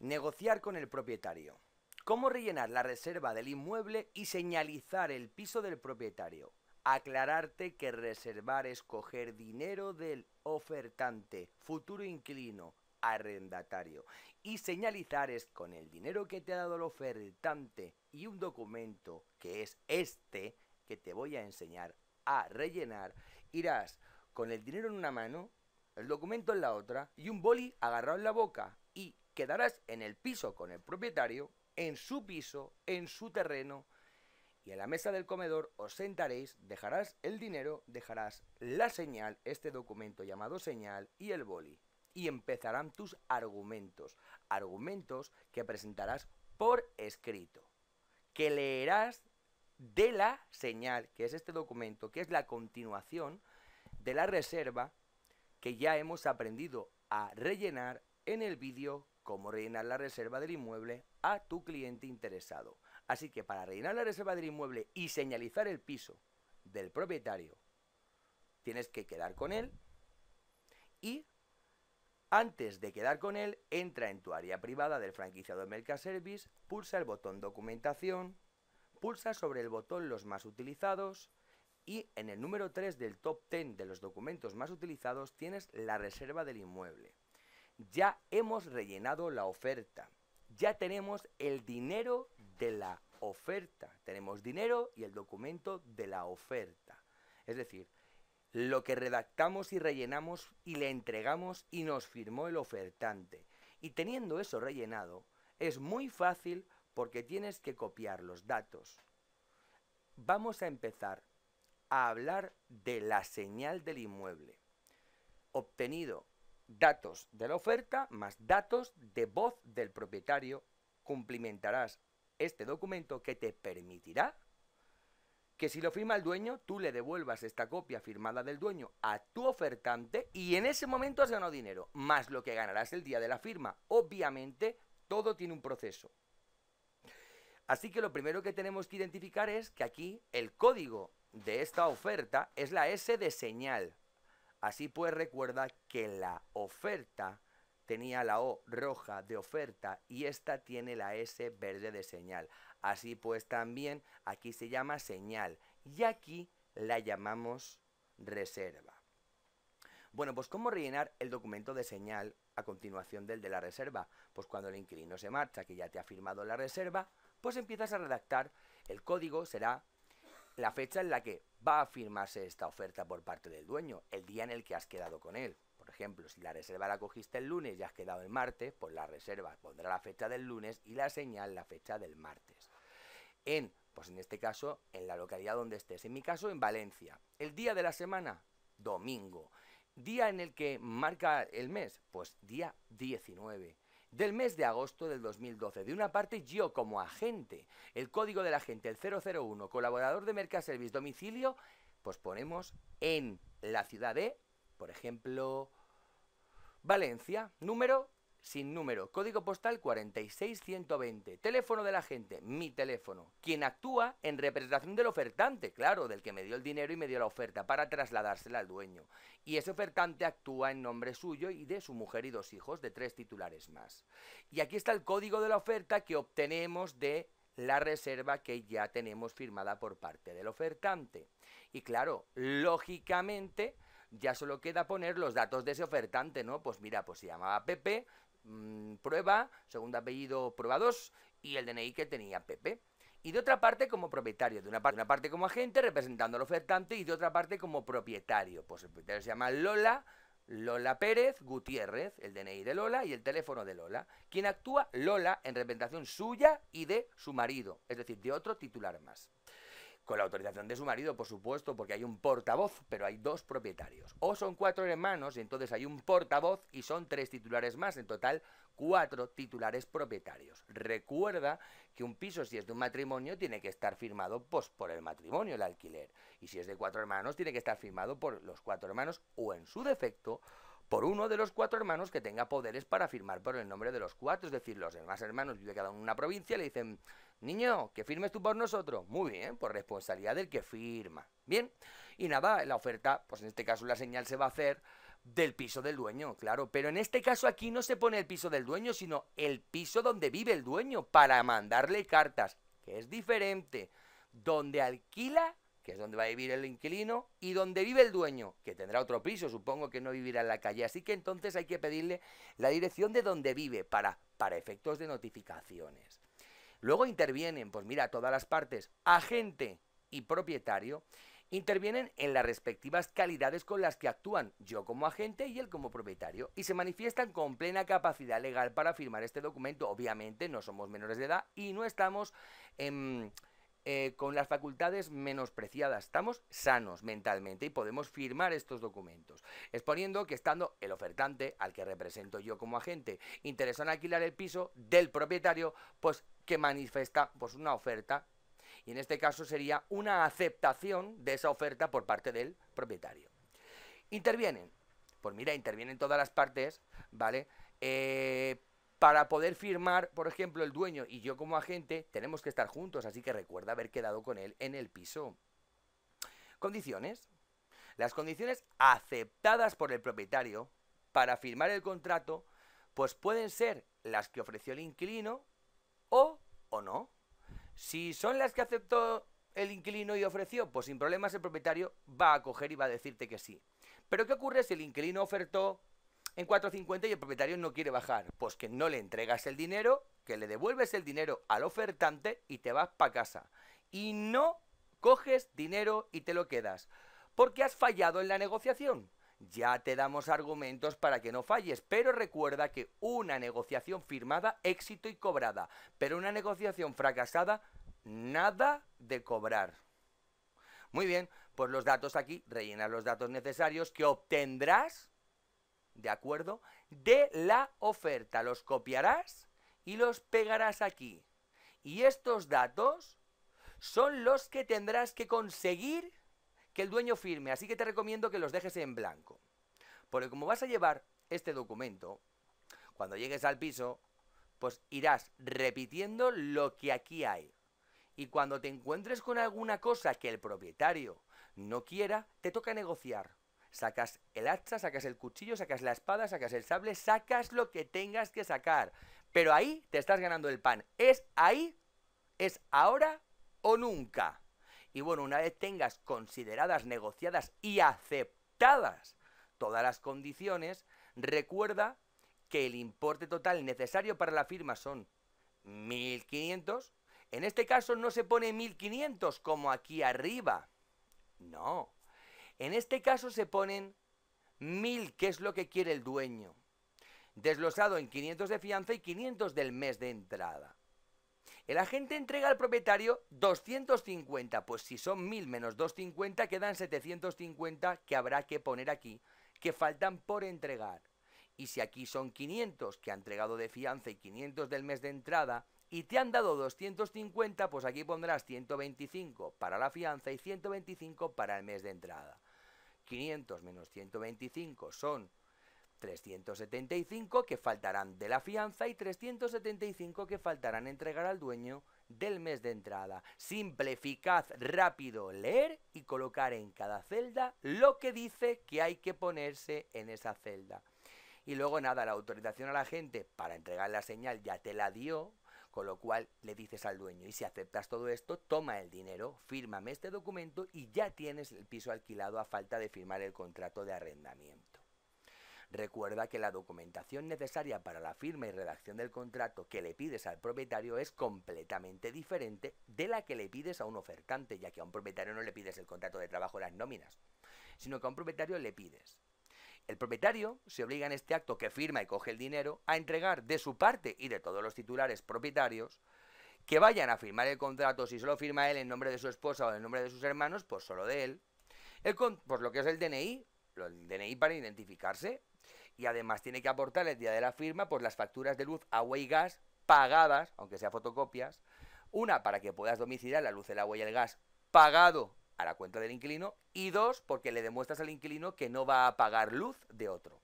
Negociar con el propietario. Cómo rellenar la reserva del inmueble y señalizar el piso del propietario. Aclararte que reservar es coger dinero del ofertante, futuro inquilino, arrendatario. Y señalizar es con el dinero que te ha dado el ofertante y un documento que es este que te voy a enseñar a rellenar, irás con el dinero en una mano, el documento en la otra y un boli agarrado en la boca quedarás en el piso con el propietario, en su piso, en su terreno, y en la mesa del comedor os sentaréis, dejarás el dinero, dejarás la señal, este documento llamado señal, y el boli. Y empezarán tus argumentos, argumentos que presentarás por escrito, que leerás de la señal, que es este documento, que es la continuación de la reserva que ya hemos aprendido a rellenar en el vídeo cómo rellenar la reserva del inmueble a tu cliente interesado. Así que para rellenar la reserva del inmueble y señalizar el piso del propietario, tienes que quedar con él y antes de quedar con él, entra en tu área privada del franquiciado de Mercaservice, pulsa el botón Documentación, pulsa sobre el botón Los más utilizados y en el número 3 del top 10 de los documentos más utilizados tienes la reserva del inmueble ya hemos rellenado la oferta, ya tenemos el dinero de la oferta, tenemos dinero y el documento de la oferta. Es decir, lo que redactamos y rellenamos y le entregamos y nos firmó el ofertante. Y teniendo eso rellenado, es muy fácil porque tienes que copiar los datos. Vamos a empezar a hablar de la señal del inmueble, obtenido datos de la oferta más datos de voz del propietario, cumplimentarás este documento que te permitirá que si lo firma el dueño, tú le devuelvas esta copia firmada del dueño a tu ofertante y en ese momento has ganado dinero, más lo que ganarás el día de la firma. Obviamente, todo tiene un proceso. Así que lo primero que tenemos que identificar es que aquí el código de esta oferta es la S de señal. Así pues recuerda que la oferta tenía la O roja de oferta y esta tiene la S verde de señal. Así pues también aquí se llama señal y aquí la llamamos reserva. Bueno, pues ¿cómo rellenar el documento de señal a continuación del de la reserva? Pues cuando el inquilino se marcha, que ya te ha firmado la reserva, pues empiezas a redactar. El código será la fecha en la que va a firmarse esta oferta por parte del dueño el día en el que has quedado con él. Por ejemplo, si la reserva la cogiste el lunes y has quedado el martes, pues la reserva pondrá la fecha del lunes y la señal la fecha del martes. En, pues en este caso, en la localidad donde estés. En mi caso, en Valencia. El día de la semana, domingo. Día en el que marca el mes, pues día 19 del mes de agosto del 2012. De una parte, yo como agente, el código del agente, el 001, colaborador de Mercaservice, domicilio, pues ponemos en la ciudad de, por ejemplo, Valencia, número sin número, código postal 46120, teléfono de la gente, mi teléfono, quien actúa en representación del ofertante, claro, del que me dio el dinero y me dio la oferta, para trasladársela al dueño. Y ese ofertante actúa en nombre suyo y de su mujer y dos hijos, de tres titulares más. Y aquí está el código de la oferta que obtenemos de la reserva que ya tenemos firmada por parte del ofertante. Y claro, lógicamente ya solo queda poner los datos de ese ofertante, ¿no? Pues mira, pues se llamaba Pepe, Mm, prueba, segundo apellido prueba 2 y el DNI que tenía Pepe. Y de otra parte como propietario, de una, parte, de una parte como agente representando al ofertante y de otra parte como propietario. Pues el propietario se llama Lola, Lola Pérez Gutiérrez, el DNI de Lola y el teléfono de Lola, quien actúa Lola en representación suya y de su marido, es decir, de otro titular más con la autorización de su marido, por supuesto, porque hay un portavoz, pero hay dos propietarios. O son cuatro hermanos, y entonces hay un portavoz y son tres titulares más, en total cuatro titulares propietarios. Recuerda que un piso, si es de un matrimonio, tiene que estar firmado pues, por el matrimonio, el alquiler. Y si es de cuatro hermanos, tiene que estar firmado por los cuatro hermanos o, en su defecto, por uno de los cuatro hermanos que tenga poderes para firmar por el nombre de los cuatro. Es decir, los demás hermanos vive cada uno en una provincia, le dicen, Niño, que firmes tú por nosotros. Muy bien, por responsabilidad del que firma. Bien. Y nada, la oferta, pues en este caso la señal se va a hacer del piso del dueño, claro. Pero en este caso aquí no se pone el piso del dueño, sino el piso donde vive el dueño para mandarle cartas, que es diferente. Donde alquila, que es donde va a vivir el inquilino, y donde vive el dueño, que tendrá otro piso, supongo que no vivirá en la calle. Así que entonces hay que pedirle la dirección de donde vive para, para efectos de notificaciones. Luego intervienen, pues mira, todas las partes, agente y propietario, intervienen en las respectivas calidades con las que actúan yo como agente y él como propietario, y se manifiestan con plena capacidad legal para firmar este documento. Obviamente no somos menores de edad y no estamos... en... Eh, con las facultades menospreciadas. Estamos sanos mentalmente y podemos firmar estos documentos, exponiendo que estando el ofertante, al que represento yo como agente, interesado en alquilar el piso del propietario, pues que manifiesta pues, una oferta. Y en este caso sería una aceptación de esa oferta por parte del propietario. Intervienen. Pues mira, intervienen todas las partes, ¿vale? Eh, para poder firmar, por ejemplo, el dueño y yo como agente tenemos que estar juntos, así que recuerda haber quedado con él en el piso. Condiciones. Las condiciones aceptadas por el propietario para firmar el contrato, pues pueden ser las que ofreció el inquilino o, o no. Si son las que aceptó el inquilino y ofreció, pues sin problemas el propietario va a coger y va a decirte que sí. Pero ¿qué ocurre si el inquilino ofertó en 4.50 y el propietario no quiere bajar. Pues que no le entregas el dinero, que le devuelves el dinero al ofertante y te vas para casa. Y no coges dinero y te lo quedas. Porque has fallado en la negociación. Ya te damos argumentos para que no falles, pero recuerda que una negociación firmada, éxito y cobrada, pero una negociación fracasada, nada de cobrar. Muy bien, pues los datos aquí, rellena los datos necesarios que obtendrás ¿de acuerdo? De la oferta. Los copiarás y los pegarás aquí. Y estos datos son los que tendrás que conseguir que el dueño firme. Así que te recomiendo que los dejes en blanco. Porque como vas a llevar este documento, cuando llegues al piso, pues irás repitiendo lo que aquí hay. Y cuando te encuentres con alguna cosa que el propietario no quiera, te toca negociar. Sacas el hacha, sacas el cuchillo, sacas la espada, sacas el sable, sacas lo que tengas que sacar. Pero ahí te estás ganando el pan. Es ahí, es ahora o nunca. Y bueno, una vez tengas consideradas, negociadas y aceptadas todas las condiciones, recuerda que el importe total necesario para la firma son 1.500. En este caso no se pone 1.500 como aquí arriba. No, en este caso se ponen 1000, que es lo que quiere el dueño, desglosado en 500 de fianza y 500 del mes de entrada. El agente entrega al propietario 250, pues si son 1000 menos 250 quedan 750 que habrá que poner aquí, que faltan por entregar. Y si aquí son 500 que ha entregado de fianza y 500 del mes de entrada, y te han dado 250, pues aquí pondrás 125 para la fianza y 125 para el mes de entrada. 500 menos 125 son 375 que faltarán de la fianza y 375 que faltarán entregar al dueño del mes de entrada. Simple, eficaz, rápido, leer y colocar en cada celda lo que dice que hay que ponerse en esa celda. Y luego nada, la autorización a la gente para entregar la señal ya te la dio, con lo cual le dices al dueño, y si aceptas todo esto, toma el dinero, fírmame este documento y ya tienes el piso alquilado a falta de firmar el contrato de arrendamiento. Recuerda que la documentación necesaria para la firma y redacción del contrato que le pides al propietario es completamente diferente de la que le pides a un ofertante, ya que a un propietario no le pides el contrato de trabajo, o las nóminas, sino que a un propietario le pides el propietario se obliga en este acto que firma y coge el dinero a entregar de su parte y de todos los titulares propietarios que vayan a firmar el contrato, si solo firma él en nombre de su esposa o en nombre de sus hermanos, pues solo de él, el pues lo que es el DNI, el DNI para identificarse, y además tiene que aportar el día de la firma por pues las facturas de luz, agua y gas pagadas, aunque sea fotocopias, una para que puedas domiciliar la luz, el agua y el gas pagado a la cuenta del inquilino y dos, porque le demuestras al inquilino que no va a pagar luz de otro.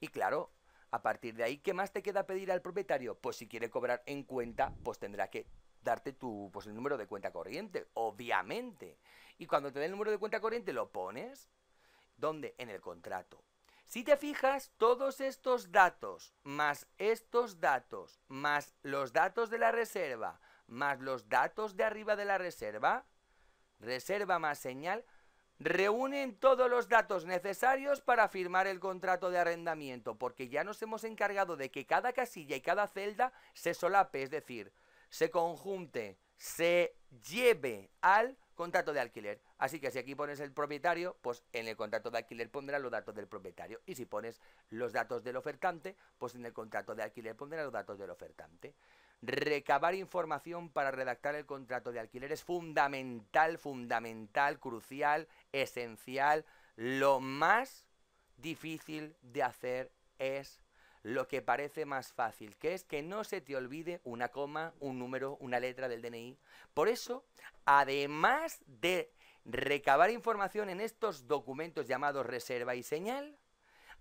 Y claro, a partir de ahí, ¿qué más te queda pedir al propietario? Pues si quiere cobrar en cuenta, pues tendrá que darte tu, pues el número de cuenta corriente, obviamente. Y cuando te dé el número de cuenta corriente, lo pones. ¿Dónde? En el contrato. Si te fijas, todos estos datos, más estos datos, más los datos de la reserva, más los datos de arriba de la reserva, reserva más señal, reúnen todos los datos necesarios para firmar el contrato de arrendamiento, porque ya nos hemos encargado de que cada casilla y cada celda se solape, es decir, se conjunte, se lleve al contrato de alquiler. Así que si aquí pones el propietario, pues en el contrato de alquiler pondrá los datos del propietario. Y si pones los datos del ofertante, pues en el contrato de alquiler pondrá los datos del ofertante. Recabar información para redactar el contrato de alquiler es fundamental, fundamental, crucial, esencial. Lo más difícil de hacer es lo que parece más fácil, que es que no se te olvide una coma, un número, una letra del DNI. Por eso, además de recabar información en estos documentos llamados reserva y señal,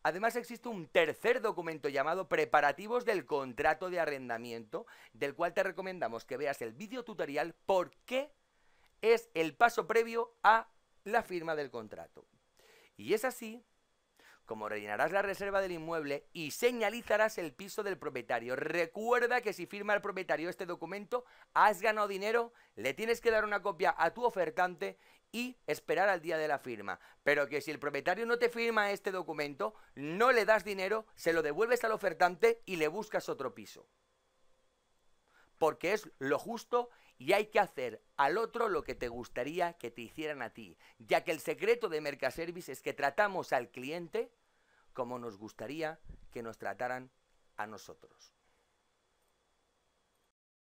Además existe un tercer documento llamado Preparativos del contrato de arrendamiento, del cual te recomendamos que veas el vídeo tutorial porque es el paso previo a la firma del contrato. Y es así como rellenarás la reserva del inmueble y señalizarás el piso del propietario. Recuerda que si firma el propietario este documento, has ganado dinero, le tienes que dar una copia a tu ofertante y esperar al día de la firma. Pero que si el propietario no te firma este documento, no le das dinero, se lo devuelves al ofertante y le buscas otro piso. Porque es lo justo y hay que hacer al otro lo que te gustaría que te hicieran a ti, ya que el secreto de Mercaservice es que tratamos al cliente como nos gustaría que nos trataran a nosotros.